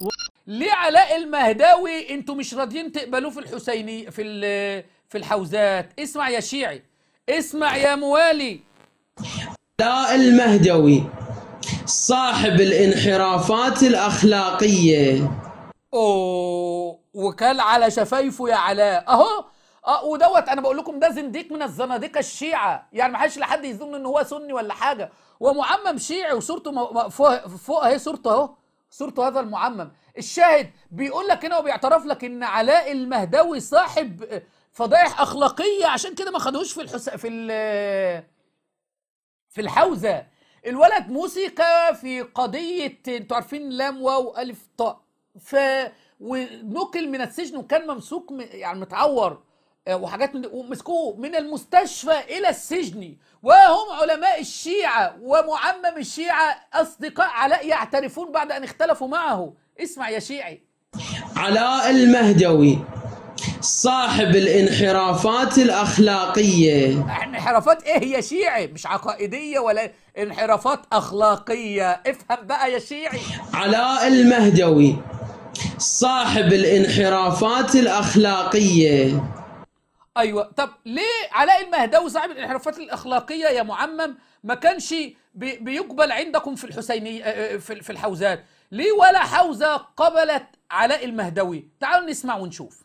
و... ليه علاء المهداوي انتوا مش راضيين تقبلوه في الحسيني في في الحوزات اسمع يا شيعي اسمع يا موالي علاء المهدوي صاحب الانحرافات الاخلاقيه اوه وكال على شفايفه يا علاء اهو اه ودوت انا بقول لكم ده زنديق من الزنادقه الشيعه يعني ما حدش لحد يظن ان هو سني ولا حاجه ومعمم شيعي وصورته فوق اهي صورته اهو صورته هذا المعمم الشاهد بيقول لك هنا وبيعترف لك ان علاء المهداوي صاحب فضائح اخلاقيه عشان كده ما خدوش في الحس... في ال... في الحوزه الولد موسيقى في قضيه انتوا عارفين لام واو الف طاء ف ونقل من السجن وكان ممسوك يعني متعور آه، وحاجات من ومسكوه من المستشفى الى السجن وهم علماء الشيعه ومعمم الشيعه اصدقاء علاء يعترفون بعد ان اختلفوا معه اسمع يا شيعي علاء المهدوي صاحب الانحرافات الاخلاقيه انحرافات ايه يا شيعي مش عقائديه ولا انحرافات اخلاقيه افهم بقى يا شيعي علاء المهدوي صاحب الانحرافات الاخلاقيه ايوه طب ليه علاء المهدوي صاحب الانحرافات الاخلاقيه يا معمم ما كانش بيقبل عندكم في الحسيني آه، آه، في الحوزات ليه ولا حوزه قبلت علاء المهدوي تعالوا نسمع ونشوف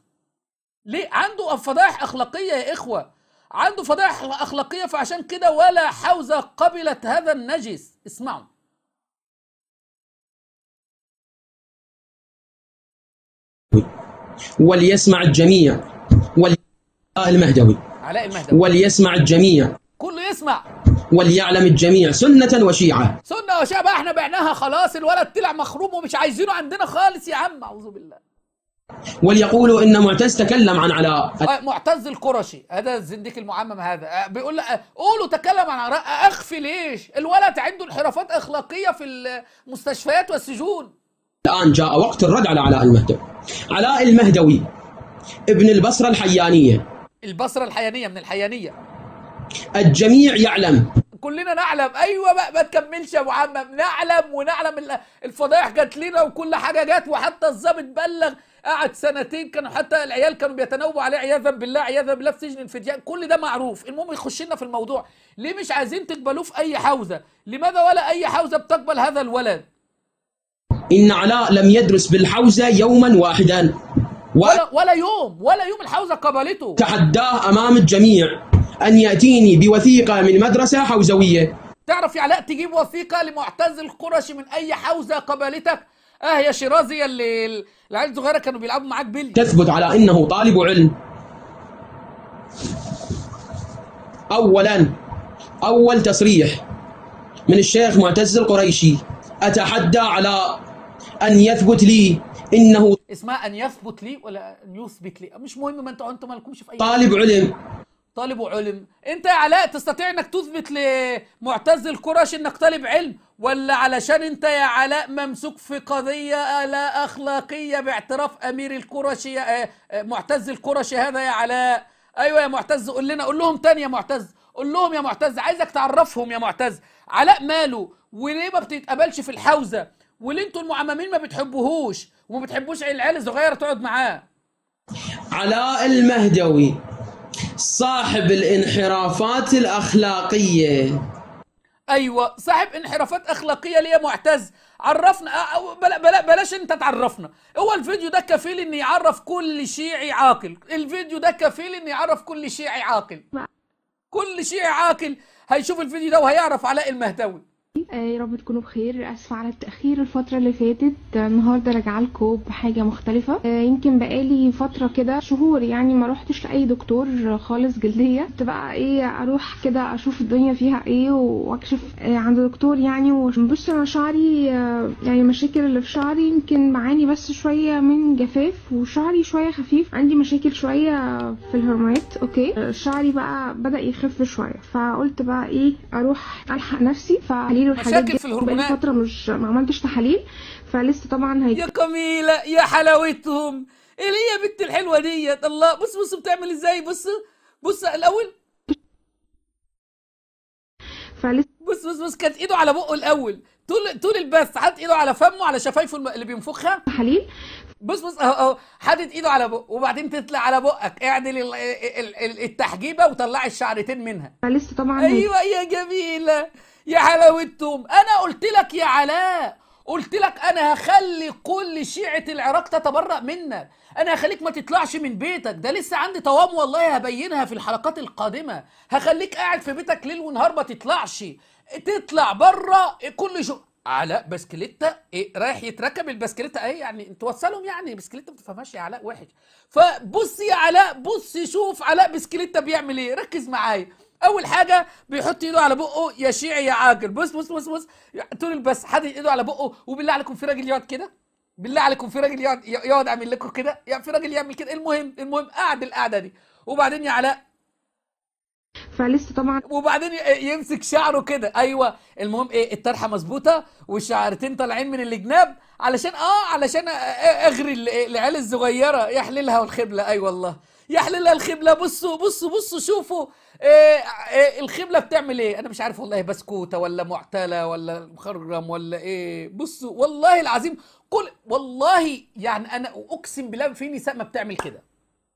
ليه عنده فضائح اخلاقيه يا اخوه عنده فضائح اخلاقيه فعشان كده ولا حوزه قبلت هذا النجس اسمعوا وليسمع الجميع ولي المهدوي علاء المهدوي وليسمع الجميع كله يسمع وليعلم الجميع سنة وشيعة سنة وشيعة بقى احنا بعناها خلاص الولد طلع مخروم ومش عايزينه عندنا خالص يا عم أعوذ بالله وليقولوا ان معتز تكلم عن علاء آه، معتز القرشي هذا الزنديق المعمم هذا آه، بيقول قولوا تكلم عن علاء آه، اخفي ليش الولد عنده انحرافات اخلاقيه في المستشفيات والسجون الان جاء وقت الرد على علاء المهدوي علاء المهدوي ابن البصره الحيانيه البصرة الحيانية من الحيانية الجميع يعلم كلنا نعلم ايوه بقى ما تكملش يا معمم نعلم ونعلم الفضايح جات لنا وكل حاجه جات وحتى الظابط بلغ قعد سنتين كانوا حتى العيال كانوا بيتنوبوا عليه عياذا بالله عياذا بالله في سجن انفجار كل ده معروف المهم يخش لنا في الموضوع ليه مش عايزين تقبلوه في اي حوزه لماذا ولا اي حوزه بتقبل هذا الولد ان علاء لم يدرس بالحوزه يوما واحدا ولا, ولا يوم ولا يوم الحوزه قبلته تحداه امام الجميع ان ياتيني بوثيقه من مدرسه حوزويه تعرف يا علاء تجيب وثيقه لمعتز القرشي من اي حوزه قبلتك اه يا شيرازي اللي العيال الصغيره كانوا بيلعبوا معاك بلي تثبت على انه طالب علم اولا اول تصريح من الشيخ معتز القريشي اتحدى على أن يثبت لي إنه اسمها أن يثبت لي ولا أن يثبت لي مش مهم ما أنتوا أنتوا مالكمش في أي طالب علم طالب علم أنت يا علاء تستطيع أنك تثبت لمعتز القرش أنك طالب علم ولا علشان أنت يا علاء ممسوك في قضية لا أخلاقية باعتراف أمير يا آه، آه، معتز القرشي هذا يا علاء أيوة يا معتز قول لنا قول لهم تاني يا معتز قول لهم يا معتز عايزك تعرفهم يا معتز علاء ماله وليه ما بتتقبلش في الحوزه واللي انتوا المعممين ما بتحبوهوش وما بتحبوش العيال الصغيره تقعد معاه علاء المهدوي صاحب الانحرافات الاخلاقيه ايوه صاحب انحرافات اخلاقيه ليه معتز عرفنا بلا بلا بلاش انت تعرفنا هو الفيديو ده كفيل ان يعرف كل شيعي عاقل الفيديو ده كفيل ان يعرف كل شيعي عاقل كل شيعي عاقل هيشوف الفيديو ده وهيعرف علاء المهدوي آه، يا رب تكونوا بخير اسفه على التاخير الفتره اللي فاتت آه، النهارده راجعه لكم بحاجه مختلفه آه، يمكن بقالي فتره كده شهور يعني ما روحتش لاي دكتور خالص جلديه كنت بقى ايه اروح كده اشوف الدنيا فيها ايه واكشف عند دكتور يعني وبص انا شعري يعني المشاكل اللي في شعري يمكن بعاني بس شويه من جفاف وشعري شويه خفيف عندي مشاكل شويه في الهرمونات اوكي شعري بقى بدا يخف شويه فقلت بقى ايه اروح الحق نفسي فعليه التحاليل والحاجات دي في الهرمونات فتره مش ما عملتش تحاليل فلسه طبعا هي يا جميله يا حلاوتهم ايه هي بنت الحلوه ديت الله بص بص بتعمل ازاي بص بص الاول فلسه بص بص بص كانت ايده على بقه الاول طول طول البث حاطط ايده على فمه على شفايفه اللي بينفخها تحاليل بص بص اهو اهو حاطط ايده على بقه وبعدين تطلع على بقك اعدل التحجيبه وطلعي الشعرتين منها لسه طبعا ايوه يا جميله يا حلاوتهم انا قلت لك يا علاء قلت لك انا هخلي كل شيعه العراق تتبرأ منك انا هخليك ما تطلعش من بيتك ده لسه عندي طوام والله هبينها في الحلقات القادمه هخليك قاعد في بيتك ليل ونهار ما تطلعش تطلع بره كل شو علاء بسكليتة إيه رايح يتركب البسكليتة ايه يعني توصلهم يعني بسكليتة ما تفهمهاش يا علاء وحش فبص يا علاء بص شوف علاء بسكليتة بيعمل ايه ركز معايا اول حاجه بيحط ايده على بقه يا شيعي يا عاقل بص بص بص بص طول البس حاطط ايده على بقه وبالله عليكم في راجل يقعد كده بالله عليكم في راجل يقعد يقعد يعمل لكم كده يا في راجل يعمل كده المهم المهم قعد القعده دي وبعدين يا علاء فلسه طبعا وبعدين يمسك شعره كده ايوه المهم ايه الطرحه مظبوطه والشعرتين طالعين من الجناب علشان اه علشان اغري العيال الصغيره يحللها والخبله اي أيوة والله يحللها الخبله بصوا بصوا بصوا شوفوا إيه إيه الخبله بتعمل ايه انا مش عارف والله بسكوته ولا معتله ولا مخرم ولا ايه بصوا والله العظيم كل والله يعني انا اقسم بالله في نساء ما بتعمل كده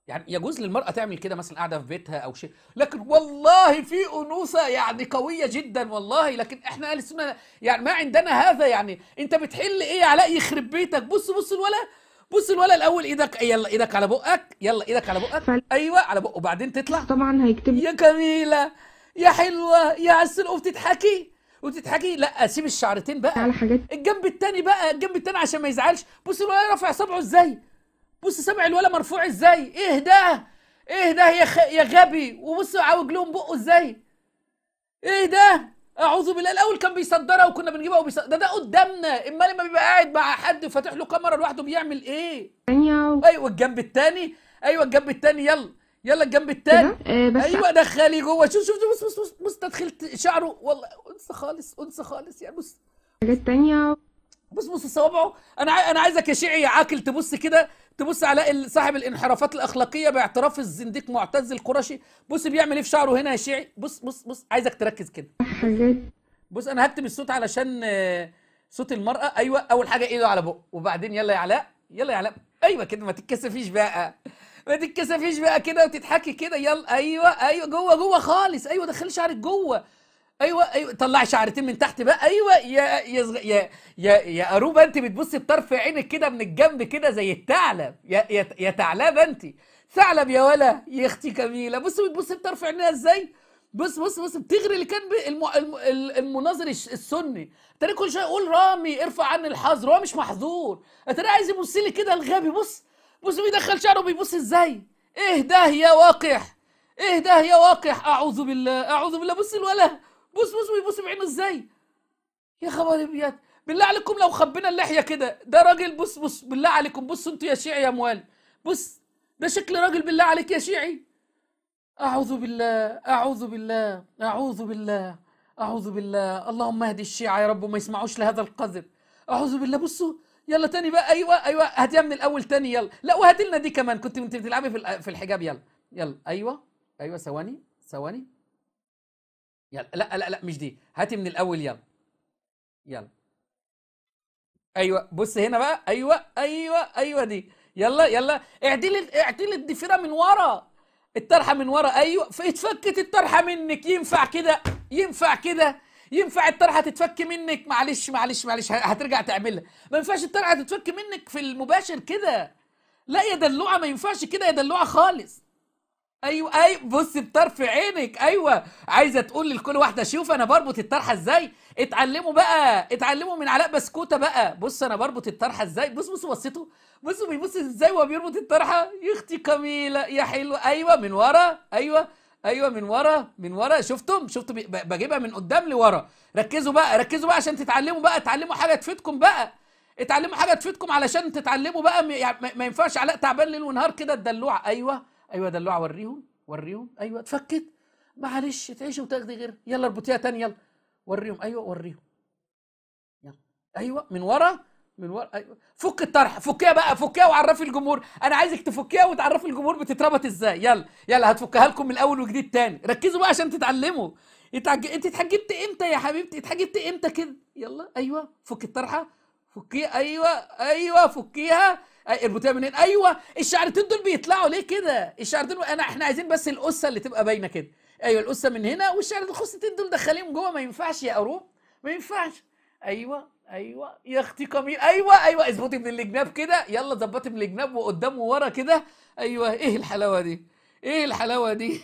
يعني يجوز للمرأة تعمل كده مثلا قاعدة في بيتها أو شيء، لكن والله في أنوثة يعني قوية جدا والله، لكن إحنا أهل السنة يعني ما عندنا هذا يعني، أنت بتحل إيه يا علاء إيه؟ يخرب بيتك؟ بص بص الولد بص الولد الاول ايدك يلا ايدك على بقك يلا ايدك على بقك ايوه على بقه وبعدين تطلع طبعا هيكتب يا جميله يا حلوه يا عسل وبتضحكي وتضحكي لا سيب الشعرتين بقى على حاجات الجنب التاني بقى الجنب التاني عشان ما يزعلش بص الولد رافع صبعه ازاي بص سامع الولد مرفوع ازاي ايه ده ايه ده يا خ... يا غبي وبص عوج لهم بقه ازاي ايه ده اعوذ بالله الاول كان بيصدرها وكنا بنجيبها وبيص... ده ده قدامنا امال لما بيبقى قاعد مع حد وفاتح له كاميرا لوحده بيعمل ايه ايوه الجنب الثاني ايوه الجنب الثاني أيوه، يلا يلا الجنب الثاني إيه، ايوه دخلي جوه شوف شوف بص بص بص بص دخلت شعره والله انسى خالص انسى خالص يعني بص حاجات بص بص صوابعه انا انا عايزك يا شيعي يا عاقل تبص كده تبص على صاحب الانحرافات الاخلاقيه باعتراف الزنديق معتز القرشي بص بيعمل ايه في شعره هنا يا شيعي بص بص بص عايزك تركز كده بص انا هكتم الصوت علشان آه، صوت المراه ايوه اول حاجه ايده على بقه وبعدين يلا يا علاء يلا يا علاء ايوه كده ما تتكسفيش بقى ما تتكسفيش بقى كده وتضحكي كده يلا ايوه ايوه جوه جوه خالص ايوه دخلي شعرك جوه ايوه ايوه طلعي شعرتين من تحت بقى ايوه يا يا يا يا, يا اروبه انت بتبصي بطرف عينك كده من الجنب كده زي الثعلب يا يا, يا ثعلبه انت ثعلب يا ولا يا اختي كميله بصي بتبصي بطرف عينيها ازاي بص بص بص بتغري اللي كان الم... الم... المناظر السني تاني كل شويه يقول رامي ارفع عني الحظر هو مش محظور تاني عايز يبص لي كده الغبي بص بص بيدخل شعره بيبص ازاي اهداه يا واقح اهداه يا واقح اعوذ بالله اعوذ بالله بص الولا بص بص بص بعينه ازاي يا خبر ابيض بالله عليكم لو خبينا اللحيه كده ده راجل بص بص بالله عليكم بصوا انتوا يا شيعي يا موالي بص ده شكل راجل بالله عليك يا شيعي أعوذ بالله أعوذ بالله أعوذ بالله أعوذ بالله اللهم اهدي الشيعة يا رب وما يسمعوش لهذا القذر أعوذ بالله بصوا يلا تاني بقى أيوه أيوه هاتيها من الأول تاني يلا لا وهاتي لنا دي كمان كنت انت بتلعبي في الحجاب يلا يلا أيوه أيوه ثواني ثواني يلا لا لا لا مش دي هاتي من الاول يلا يلا ايوه بص هنا بقى ايوه ايوه ايوه دي يلا يلا اعدلي اعدلي الضفيره من ورا الطرحه من ورا ايوه اتفكت الطرحه منك ينفع كده ينفع كده ينفع الطرحه تتفك منك معلش معلش معلش هترجع تعملها ما ينفعش الطرحه تتفك منك في المباشر كده لا يا دلوعه ما ينفعش كده يا دلوعه خالص ايوه اي أيوة بص بطرف عينك ايوه عايزه تقول لكل واحده شوف انا بربط الطرحه ازاي اتعلموا بقى اتعلموا من علاء بسكوته بقى بص انا بربط الطرحه ازاي بص بص بصيته بصوا بيبص ازاي وهو بيربط الطرحه يا اختي كميله يا حلوه ايوه من ورا ايوه ايوه من ورا من ورا شفتم شفتم بجيبها من قدام لورا ركزوا بقى ركزوا بقى عشان تتعلموا بقى اتعلموا حاجه تفيدكم بقى اتعلموا حاجه تفيدكم علشان تتعلموا بقى يعني ما ينفعش علاء تعبان ليل ونهار كده الدلوعه ايوه ايوه دلوع وريهم وريهم ايوه اتفكت معلش تعيش وتاخدي غير يلا اربطيها تاني يلا وريهم ايوه وريهم يلا ايوه من ورا من ورا أيوة. فك الطرح فكيها بقى فكيها وعرفي الجمهور انا عايزك تفكيها وتعرفي الجمهور بتتربط ازاي يلا يلا هتفكها لكم من الاول وجديد تاني ركزوا بقى عشان تتعلموا يتعج... انت اتحجبت امتى يا حبيبتي اتحجبت امتى كده يلا ايوه فك الطرحه فكيها ايوه ايوه فكيها اربطيها منين ايوه الشعرتين دول بيطلعوا ليه كده الشعرتين انا احنا عايزين بس القصه اللي تبقى باينه كده ايوه القصه من هنا والشعر الخصتين دول دخليهم جوه ما ينفعش يا قروب ما ينفعش ايوه ايوه يا اختي كمين ايوه ايوه اظبطي من الجناب كده يلا ظبطي من الجناب وقدام وورا كده ايوه ايه الحلاوه دي ايه الحلاوه دي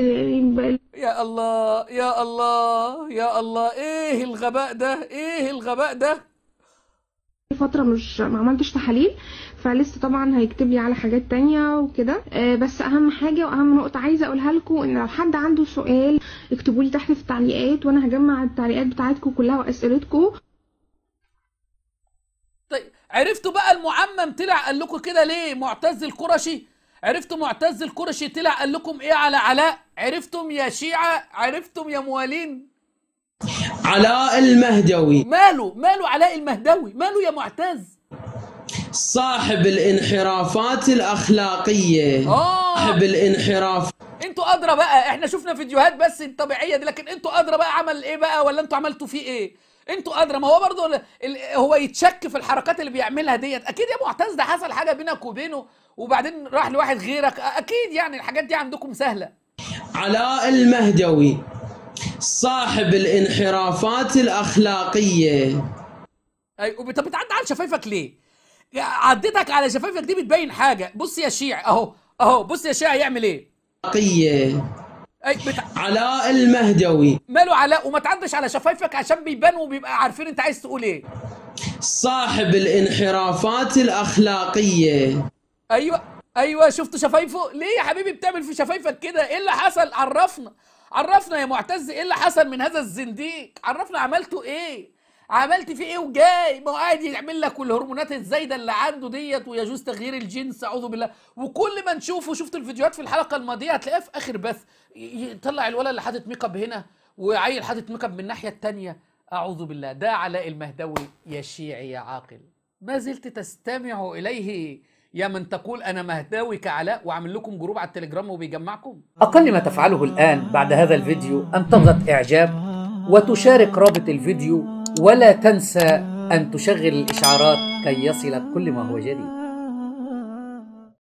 يا الله يا الله يا الله ايه الغباء ده ايه الغباء ده فترة مش ما عملتش تحاليل فلسه طبعا هيكتب لي على حاجات تانية وكده آه، بس اهم حاجة واهم نقطة عايزة اقولها لكم ان لو حد عنده سؤال اكتبوا لي تحت في التعليقات وانا هجمع التعليقات بتاعتكم كلها واسئلتكم طيب عرفتوا بقى المعمم طلع قال لكم كده ليه معتز القرشي عرفتوا معتز القرشي طلع قال لكم ايه على علاء عرفتم يا شيعة عرفتم يا موالين علاء المهدوي ماله ماله علاء المهدوي ماله يا معتز صاحب الانحرافات الاخلاقيه أوه. صاحب الانحراف انتوا ادرى بقى احنا شفنا فيديوهات بس الطبيعيه دي لكن انتوا ادرى بقى عمل ايه بقى ولا انتوا عملتوا فيه ايه انتوا ادرى ما هو برضه هو يتشك في الحركات اللي بيعملها ديت اكيد يا معتز ده حصل حاجه بينك وبينه وبعدين راح لواحد غيرك اكيد يعني الحاجات دي عندكم سهله علاء المهدوي صاحب الانحرافات الاخلاقيه اي بتعدي على شفايفك ليه؟ عدتك على شفايفك دي بتبين حاجه بص يا شيع اهو اهو بص يا شيع يعمل ايه؟ اخلاقيه أي بتع... علاء المهدوي ماله علاء وما تعدش على شفايفك عشان بيبان وبيبقى عارفين انت عايز تقول ايه صاحب الانحرافات الاخلاقيه ايوه ايوه شفت شفايفه ليه يا حبيبي بتعمل في شفايفك كده ايه اللي حصل عرفنا عرفنا يا معتز ايه اللي حصل من هذا الزنديق عرفنا عملته ايه عملت فيه ايه وجاي ما هو قاعد يعمل لك الهرمونات الزايده اللي عنده ديت ويجوز تغيير الجنس اعوذ بالله وكل ما نشوفه شفت الفيديوهات في الحلقه الماضيه هتلاقيه في اخر بث يطلع الولد اللي حاطط ميك اب هنا وعيل حاطط ميك اب من الناحيه الثانيه اعوذ بالله ده علاء المهدوي يا شيعي يا عاقل ما زلت تستمع اليه يا من تقول أنا مهداوي كعلاء وعامل لكم جروب على التليجرام وبيجمعكم أقل ما تفعله الآن بعد هذا الفيديو أن تضغط إعجاب وتشارك رابط الفيديو ولا تنسى أن تشغل الإشعارات كي يصلك كل ما هو جديد